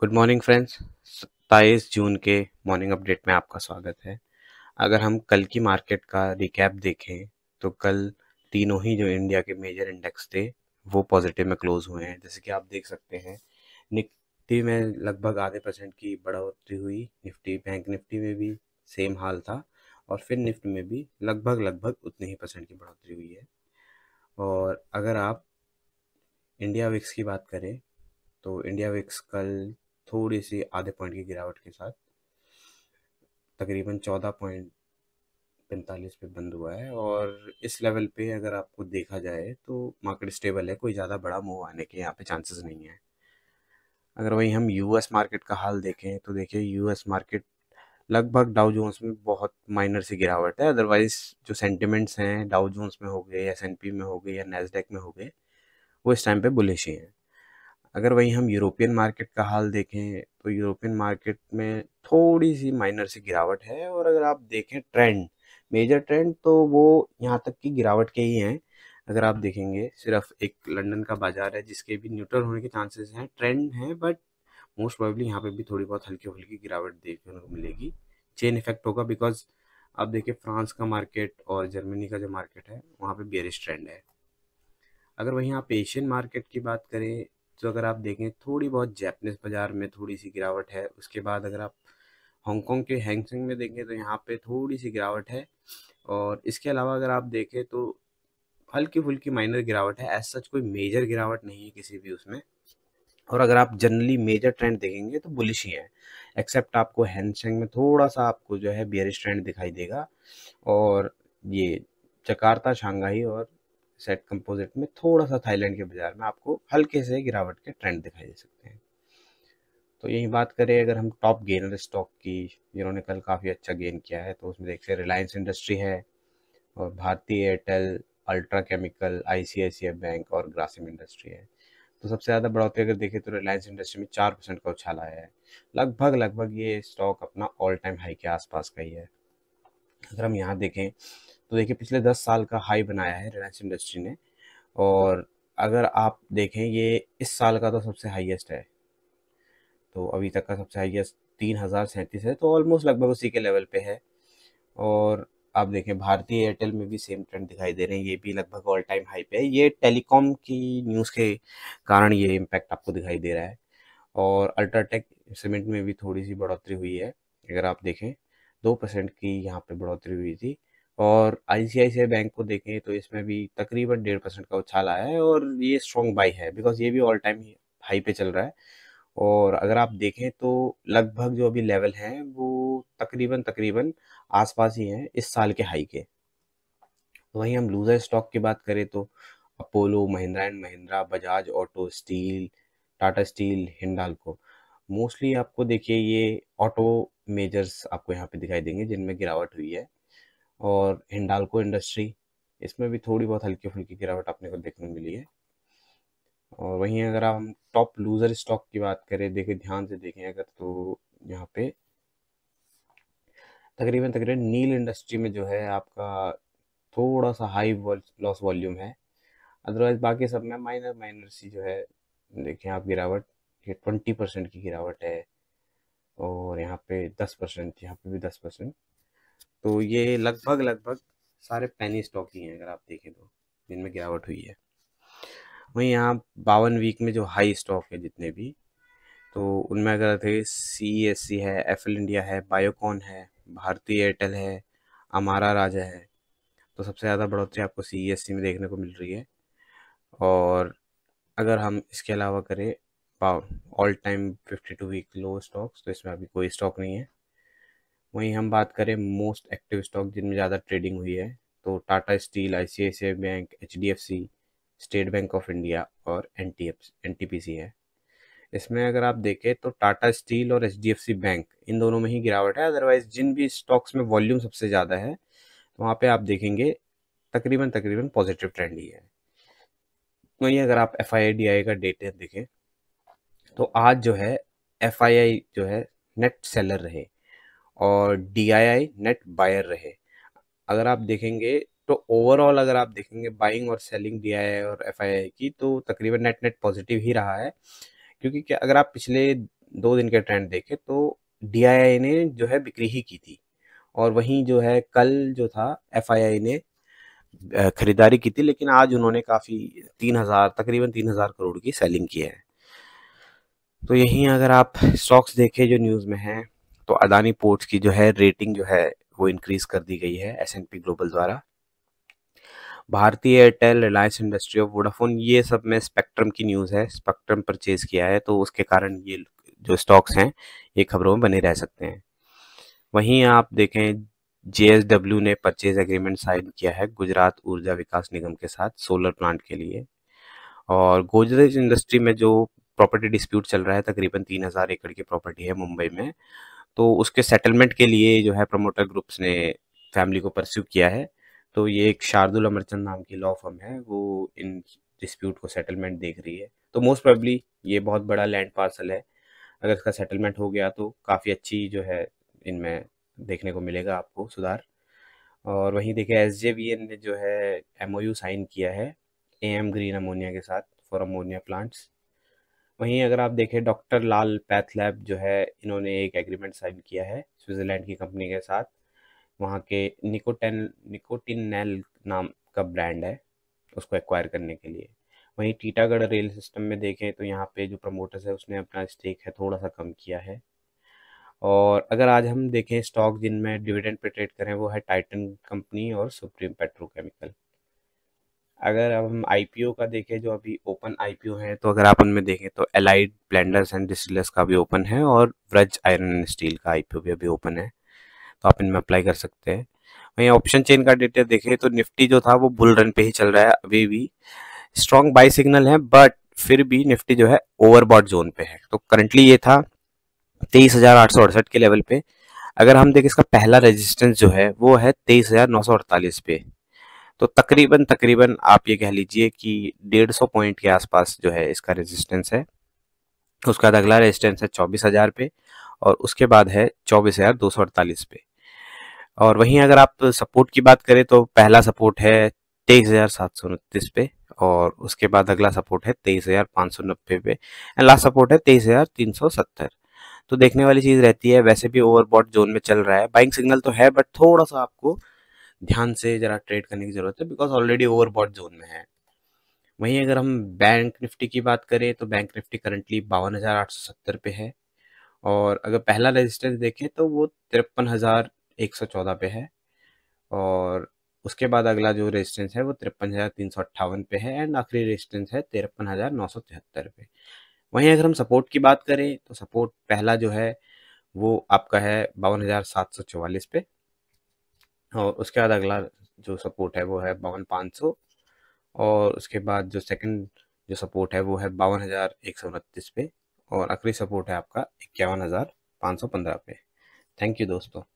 good morning friends सत्ताईस जून के morning update में आपका स्वागत है अगर हम कल की मार्केट का रिकैप देखें तो कल तीनों ही जो इंडिया के मेजर इंडेक्स थे वो पॉजिटिव में क्लोज हुए हैं जैसे कि आप देख सकते हैं निफ्टी में लगभग आधे परसेंट की बढ़ोतरी हुई निफ्टी बैंक निफ्टी में भी सेम हाल था और फिर निफ्ट में भी लगभग लगभग उतने ही परसेंट की बढ़ोतरी हुई है और अगर आप इंडिया विक्स की बात करें तो इंडिया विक्स कल थोड़ी सी आधे पॉइंट की गिरावट के साथ तकरीबन चौदह पॉइंट पैंतालीस पे बंद हुआ है और इस लेवल पे अगर आपको देखा जाए तो मार्केट स्टेबल है कोई ज़्यादा बड़ा मूव आने के यहाँ पे चांसेस नहीं है अगर वही हम यूएस मार्केट का हाल देखें तो देखिए यूएस मार्केट लगभग डाउ जोन्स में बहुत माइनर सी गिरावट है अदरवाइज जो सेंटिमेंट्स हैं डाउ जोन्स में हो गए एस एन पी में हो गए या नेसडेक में हो गए वो इस टाइम पे बुलिश ही हैं अगर वहीं हम यूरोपियन मार्केट का हाल देखें तो यूरोपियन मार्केट में थोड़ी सी माइनर सी गिरावट है और अगर आप देखें ट्रेंड मेजर ट्रेंड तो वो यहाँ तक की गिरावट के ही हैं अगर आप देखेंगे सिर्फ एक लंदन का बाजार है जिसके भी न्यूट्रल होने के चांसेस हैं ट्रेंड हैं बट मोस्ट प्रॉबली यहाँ पे भी थोड़ी बहुत हल्की हल्की गिरावट देखने को मिलेगी चेन इफेक्ट होगा बिकॉज आप देखिए फ्रांस का मार्केट और जर्मनी का जो मार्केट है वहाँ पे बियरिश ट्रेंड है अगर वहीं आप एशियन मार्केट की बात करें तो अगर आप देखें थोड़ी बहुत जैपनीज़ बाज़ार में थोड़ी सी गिरावट है उसके बाद अगर आप हांगकॉन्ग के हैंगसेंग में देखें तो यहाँ पे थोड़ी सी गिरावट है और इसके अलावा अगर आप देखें तो हल्की फुल्की माइनर गिरावट है एज सच कोई मेजर गिरावट नहीं है किसी भी उसमें और अगर आप जनरली मेजर ट्रेंड देखेंगे तो बुलिश ही है एक्सेप्ट आपको हैंगसेंग में थोड़ा सा आपको जो है बियरिश ट्रेंड दिखाई देगा और ये जकार्ता शांघाई और सेट कंपोजिट में थोड़ा सा थाईलैंड के बाजार में आपको हल्के से गिरावट के ट्रेंड दिखाई दे सकते हैं तो यही बात करें अगर हम टॉप गेनर स्टॉक की जिन्होंने कल काफ़ी अच्छा गेन किया है तो उसमें देख हैं रिलायंस इंडस्ट्री है और भारतीय एयरटेल अल्ट्रा केमिकल आई बैंक और ग्रासिम इंडस्ट्री है तो सबसे ज़्यादा बढ़ोतरी अगर देखें तो रिलायंस इंडस्ट्री में चार परसेंट का उछाल आया है लगभग लगभग ये स्टॉक अपना ऑल टाइम हाई के आसपास का ही है अगर हम यहाँ देखें तो देखिए पिछले दस साल का हाई बनाया है रिलायंस इंडस्ट्री ने और अगर आप देखें ये इस साल का तो सबसे हाईएस्ट है तो अभी तक का सबसे हाईएस्ट तीन हज़ार सैंतीस है तो ऑलमोस्ट लगभग उसी के लेवल पे है और आप देखें भारतीय एयरटेल में भी सेम ट्रेंड दिखाई दे रहे हैं ये भी लगभग ऑल टाइम हाई पे है ये टेलीकॉम की न्यूज़ के कारण ये इम्पैक्ट आपको दिखाई दे रहा है और अल्ट्राटेक सीमेंट में भी थोड़ी सी बढ़ोतरी हुई है अगर आप देखें दो परसेंट की यहाँ पे बढ़ोतरी हुई थी और आई बैंक को देखें तो इसमें भी तकरीबन डेढ़ परसेंट का उछाल आया है और ये स्ट्रॉन्ग बाई है बिकॉज ये भी ऑल टाइम हाई पे चल रहा है और अगर आप देखें तो लगभग जो अभी लेवल है वो तकरीबन तकरीबन आसपास ही हैं इस साल के हाई के तो वहीं हम लूज़र स्टॉक की बात करें तो Apollo Mahindra and Mahindra Bajaj auto steel Tata steel Hindalco mostly आपको देखिए ये ऑटो मेजर्स आपको यहाँ पे दिखाई देंगे जिनमें गिरावट हुई है और हिंडालको इंडस्ट्री इसमें भी थोड़ी बहुत हल्की फुल्की गिरावट अपने को देखने को मिली है और वहीं अगर आप हम टॉप लूज़र स्टॉक की बात करें देखें ध्यान से देखें अगर तो यहाँ पे तकरीबन तकरीबन नील इंडस्ट्री में जो है आपका थोड़ा सा हाई लॉस वॉल्यूम है अदरवाइज बाकी सब में माइनर माइनर सी जो है देखें आप गिरावट ये ट्वेंटी परसेंट की गिरावट है और यहाँ पे दस परसेंट यहाँ पे भी दस परसेंट तो ये लगभग लगभग सारे पैनी स्टॉक ही हैं अगर आप देखें तो जिनमें गिरावट हुई है वहीं यहाँ बावन वीक में जो हाई स्टॉक है जितने भी तो उनमें अगर थे सी एस सी है एफ एल इंडिया है बायोकॉन है भारतीय एयरटेल है अमारा राजा है तो सबसे ज़्यादा बढ़ोतरी आपको सी एस सी में देखने को मिल रही है और अगर हम इसके अलावा करें all time fifty two week low stocks तो इसमें अभी कोई स्टॉक नहीं है वहीं हम बात करें मोस्ट एक्टिव स्टॉक जिनमें ज़्यादा ट्रेडिंग हुई है तो Tata steel I bank H state bank of India और एन टी है इसमें अगर आप देखें तो टाटा स्टील और एच बैंक इन दोनों में ही गिरावट है अदरवाइज जिन भी स्टॉक्स में वॉल्यूम सबसे ज़्यादा है तो वहाँ पे आप देखेंगे तकरीबन तकरीबन पॉजिटिव ट्रेंड ही है वहीं अगर आप एफ आई का डेट देखें तो आज जो है एफ जो है नेट सेलर रहे और D I I net buyer रहे अगर आप देखेंगे तो ओवरऑल अगर आप देखेंगे बाइंग और सेलिंग डी आई आई और एफ आई आई की तो तकरीबन नेट नेट पॉजिटिव ही रहा है क्योंकि क्या अगर आप पिछले दो दिन के ट्रेंड देखें तो डी आई आई ने जो है बिक्री ही की थी और वहीं जो है कल जो था एफ आई आई ने खरीदारी की थी लेकिन आज उन्होंने काफ़ी तीन हज़ार तकरीबन तीन हज़ार करोड़ की सेलिंग की है तो यहीं अगर आप स्टॉक्स देखें जो न्यूज़ में हैं तो अदानी पोर्ट्स की जो है रेटिंग जो है वो इंक्रीज कर दी गई है एस पी ग्लोबल द्वारा Bharti Airtel Reliance industry of Vodafone ये सब में स्पेक्ट्रम की न्यूज़ है स्पेक्ट्रम परचेज किया है तो उसके कारण ये जो स्टॉक्स हैं ये खबरों में बने रह सकते हैं वहीं आप देखें जे ने परचेज एग्रीमेंट साइन किया है गुजरात ऊर्जा विकास निगम के साथ सोलर प्लांट के लिए और गोदरेज इंडस्ट्री में जो प्रॉपर्टी डिस्प्यूट चल रहा है तकरीबन तीन हज़ार एकड़ की प्रॉपर्टी है मुंबई में तो उसके सेटलमेंट के लिए जो है प्रमोटर ग्रुप्स ने फैमिली को परस्यू किया है तो ये एक शार्दुल अमरचंद नाम की लॉ फर्म है वो इन डिस्प्यूट को सेटलमेंट देख रही है तो मोस्ट प्रॉबली ये बहुत बड़ा लैंड पार्सल है अगर इसका सेटलमेंट हो गया तो काफ़ी अच्छी जो है इनमें देखने को मिलेगा आपको सुधार और वहीं देखे एस ने जो है एम साइन किया है ए एम ग्रीन अमोनिया के साथ फॉर अमोनिया प्लांट्स वहीं अगर आप देखें डॉक्टर लाल पैथ लैब जो है इन्होंने एक एग्रीमेंट साइन किया है स्विट्ज़रलैंड की कंपनी के साथ वहाँ के निकोटेन निकोटिनल नाम का ब्रांड है उसको एक्वायर करने के लिए वहीं टीटागढ़ रेल सिस्टम में देखें तो यहाँ पे जो प्रमोटर्स है उसने अपना स्टेक है थोड़ा सा कम किया है और अगर आज हम देखें स्टॉक जिनमें डिविडेंड पे ट्रेड करें वो है टाइटन कंपनी और सुप्रीम पेट्रोकेमिकल अगर अब हम आई का देखें जो अभी ओपन आई है तो अगर आप उनमें देखें तो एलाइड ब्लेंडर्स एंड डिस्टिलर्स का भी ओपन है और व्रज आयरन एंड स्टील का आई भी अभी ओपन है तो आप इनमें अप्लाई कर सकते हैं वहीं ऑप्शन चेन का डेटा देखें तो निफ्टी जो था वो बुल रन पे ही चल रहा है अभी भी स्ट्रॉन्ग बाई सिग्नल है बट फिर भी निफ्टी जो है ओवरबॉड जोन पे है तो करंटली ये था तेईस हजार आठ सौ अड़सठ के लेवल पे अगर हम देखें इसका पहला रेजिस्टेंस जो है वो है तेईस हजार नौ सौ अड़तालीस पे तो तकरीबन तकरीबन आप ये कह लीजिए कि 150 पॉइंट के आसपास जो है इसका रेजिस्टेंस है उसका अगला रेजिस्टेंस है चौबीस हज़ार पे और उसके बाद है चौबीस हज़ार दो सौ अड़तालीस पे और वहीं अगर आप सपोर्ट की बात करें तो पहला सपोर्ट है तेईस हज़ार सात सौ उनतीस पे और उसके बाद अगला सपोर्ट है तेईस हज़ार पाँच सौ नब्बे पे एंड लास्ट सपोर्ट है तेईस हज़ार तीन सौ सत्तर तो देखने वाली चीज़ रहती है वैसे भी ओवरबॉट जोन में चल रहा है बाइंग सिग्नल तो है बट थोड़ा सा आपको ध्यान से ज़रा ट्रेड करने की ज़रूरत है बिकॉज ऑलरेडी ओवरबॉट जोन में है वहीं अगर हम बैंक निफ्टी की बात करें तो बैंक निफ्टी करंटली बावन हज़ार आठ सौ सत्तर पे है और अगर पहला रेजिस्टेंस देखें तो वो तिरपन हज़ार एक सौ चौदह पे है और उसके बाद अगला जो रेजिस्टेंस है वो तिरपन हज़ार तीन सौ अट्ठावन पे है एंड आखिरी रेजिस्टेंस है तिरपन हज़ार नौ सौ तिहत्तर पे वहीं अगर हम सपोर्ट की बात करें तो सपोर्ट पहला जो है वो आपका है बावन हज़ार सात सौ चवालीस पे और उसके बाद अगला जो सपोर्ट है वो है बावन पाँच सौ और उसके बाद जो सेकंड जो सपोर्ट है वो है बावन हज़ार एक सौ उनतीस पे और आखिरी सपोर्ट है आपका इक्यावन हज़ार पाँच सौ पंद्रह पे थैंक यू दोस्तों